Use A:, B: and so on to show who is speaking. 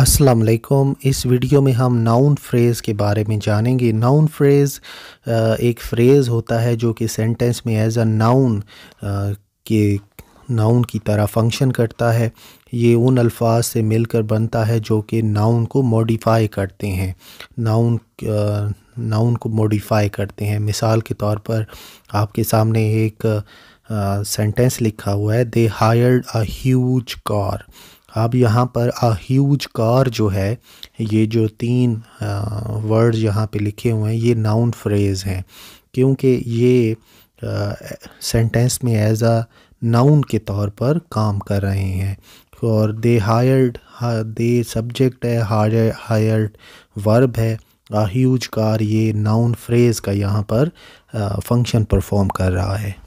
A: अस्सलाम वालेकुम इस वीडियो में हम नाउन फ्रेज़ के बारे में जानेंगे नाउन फ्रेज़ एक फ़्रेज़ होता है जो कि सेंटेंस में एज अ नाउन के नाउन की तरह फंक्शन करता है ये उन अल्फाज से मिलकर बनता है जो कि नाउन को मॉडिफाई करते हैं नाउन नाउन को मॉडिफाई करते हैं मिसाल के तौर पर आपके सामने एक सेंटेंस लिखा हुआ है they hired a huge car अब यहाँ पर आ ह्यूज कार जो है ये जो तीन वर्ड यहाँ पे लिखे हुए हैं ये नाउन फ्रेज़ हैं क्योंकि ये सेंटेंस में एज आ नाउन के तौर पर काम कर रहे हैं और दे हायर्ड दे सब्जेक्ट है हायर्ड वर्ब है आ ह्यूज कार ये नाउन फ्रेज़ का यहाँ पर फंक्शन परफॉर्म कर रहा है